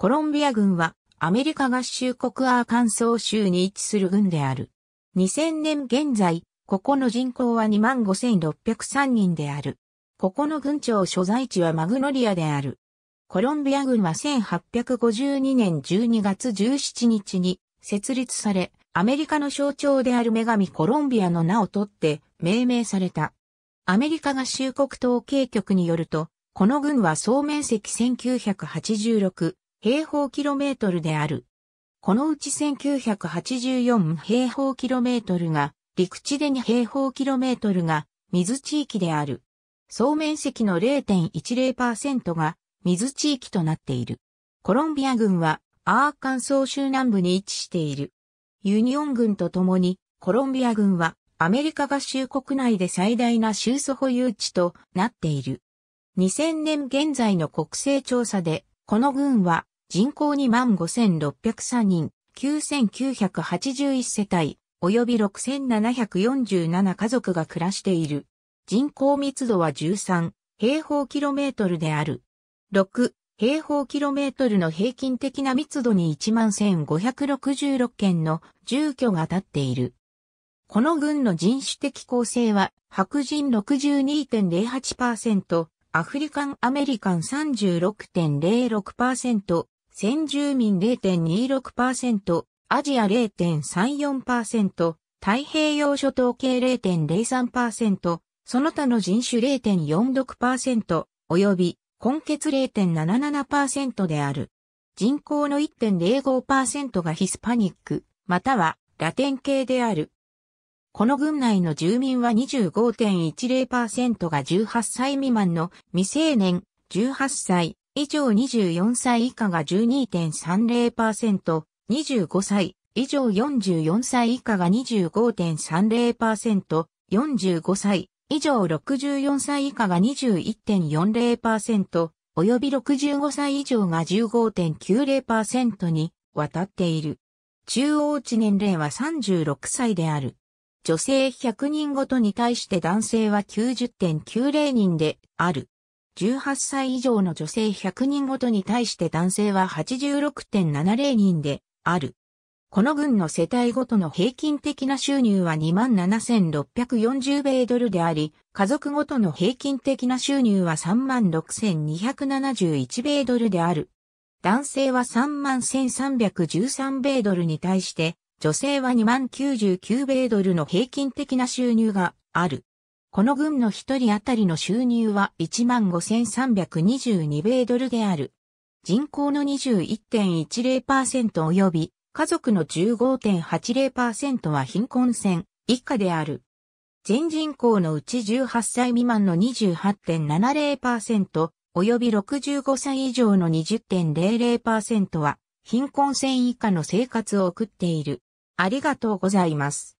コロンビア軍はアメリカ合衆国アーカンソー州に位置する軍である。2000年現在、ここの人口は25,603人である。ここの軍庁所在地はマグノリアである。コロンビア軍は1852年12月17日に設立され、アメリカの象徴である女神コロンビアの名を取って命名された。アメリカ合衆国統計局によると、この軍は総面積1986平方キロメートルである。このうち1984平方キロメートルが、陸地で2平方キロメートルが、水地域である。総面積の0.10%が、水地域となっている。コロンビア軍は、アーカンソー州南部に位置している。ユニオン軍と共に、コロンビア軍は、アメリカ合衆国内で最大な州素保有地となっている。2000年現在の国勢調査で、この郡は人口2万5603人、9981世帯、及び6747家族が暮らしている。人口密度は13平方キロメートルである。6平方キロメートルの平均的な密度に11,566件の住居が立っている。この郡の人種的構成は白人62.08%、アフリカンアメリカン36.06%、先住民0.26%、アジア0.34%、太平洋諸島系0.03%、その他の人種0.46%、及び、根血0.77%である。人口の1.05%がヒスパニック、またはラテン系である。この郡内の住民は25.10%が18歳未満の未成年、18歳以上24歳以下が12.30%、25歳以上44歳以下が25.30%、45歳以上64歳以下が21.40%、及び65歳以上が15.90%に渡っている。中央値年齢は36歳である。女性100人ごとに対して男性は90.90人である。18歳以上の女性100人ごとに対して男性は86.70人である。この軍の世帯ごとの平均的な収入は27,640米ドルであり、家族ごとの平均的な収入は36,271米ドルである。男性は31,313米ドルに対して、女性は2万99米ドルの平均的な収入がある。この軍の一人当たりの収入は1万5322米ドルである。人口の21.10%及び家族の15.80%は貧困線以下である。全人口のうち18歳未満の28.70%及び65歳以上の20.00%は貧困線以下の生活を送っている。ありがとうございます。